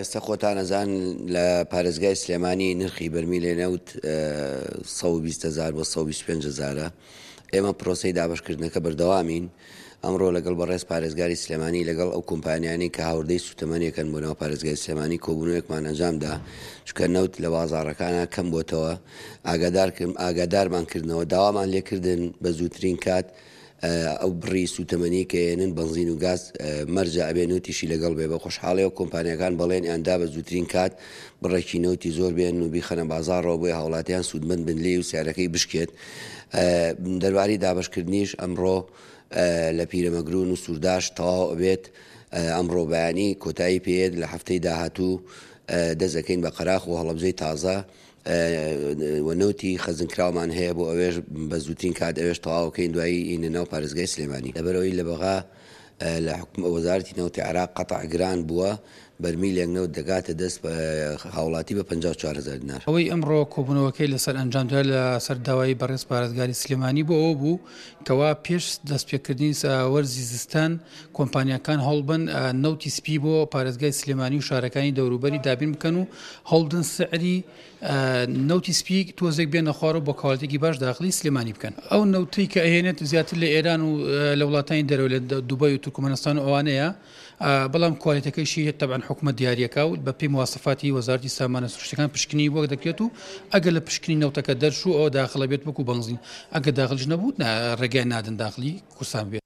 ئێستا خۆتان ئەزان لە پارێزگای سلێمانی نرخی بەرمی لێنەوت 120هزار بۆ 125هزارە ئێمە پرۆسی دابشکردنەکە بەردەوامین ئەمڕۆ لەگەڵ بەڕێز پارێزگاری سلێمانی لەگەڵ ئەو کۆمپانیانی کە هاوردەی سوتەمەنیەکەن بۆ ناو پارێزگای سلێمانی کۆبوونەوەکمان ئەنجامدا چکە نەوت لە بازارەکانە کەم بۆتەوە ئاگادارکردم ئاگادارمانکردنەوە داوامان لێکردن بە زووترین کات ئەو بڕی سوتەمەنی کەێنن بنزین و گاز مەرجە ئەبێنوتیشی لەگەڵ بێ بە خۆشحاڵی و کۆمپانیەکان بەڵێن ئەندا بە زووترین کات بڕێکینەوتی زۆر بێن و بیخەنە بازارڕەوە بۆی هاوڵاتیان سوودمن بن لێ و سیارەکەی بشکێت دەرواری دابشکردنیش ئەمڕۆ لە پیرەمەگرون و سوورداش تەواو بێت ئەمڕۆ بەیانی کۆتایی پێت لە هەفتەی داهاتوو دەزەکەین بە قەراخ و هەڵەبجەی تازە وەنوتی خەزنکراومان هەیە بۆ ئەوێش بە زووتین کات ئەوێش تەواوکەین دوایی ئینە ناو پارێزگای سلێمانی لەبەرەوەی لە بەغا لە حکوم وەزارتی نەوتی عراق قەتەعگران بووە بەرمی لەنگەوت دەگاتە دەست بە هاوڵاتی بە 54 دینار ئەوەی ئەمڕۆ کۆبنەوەکەی لەسەر ئەنجامدا لە سەر داوای بەڕێز پارێزگاری سلمانانی بۆ ئەو بوو کەوا پێش دەستپێکردنی وەرزی زستان کۆمپانیەکان هەڵبن نوتی سپی بۆ پارێزگای سلمانانی و شارەکانی دەوروبەری دابین بکەن و هەڵدن سعری نوتی سپیک تۆزێک بێنە خوارە بۆ کاڵێکی باش داخلی سلمانانی بکەن ئەو نوتی کە ئەهێنێت زیاتر لە ئێران و لە وڵاتانی دەرەوە لە دوبی و تورکمنستان ئەوانەیە بەڵام کوالەتەکەیشی هێت تەبان حکو حکومە دیارریەکەوت بە پێی موواسفاتی وەزارتی سامانە سروشتەکان پشکنی وەک دەکرێت و ئەگە لە پشکنی نەوتەکە دەرش و ئەو داخڵە بێت وەکو بنزین ئەگە داخلش نەبوو ڕێگای نادن داخلی کوسان بێت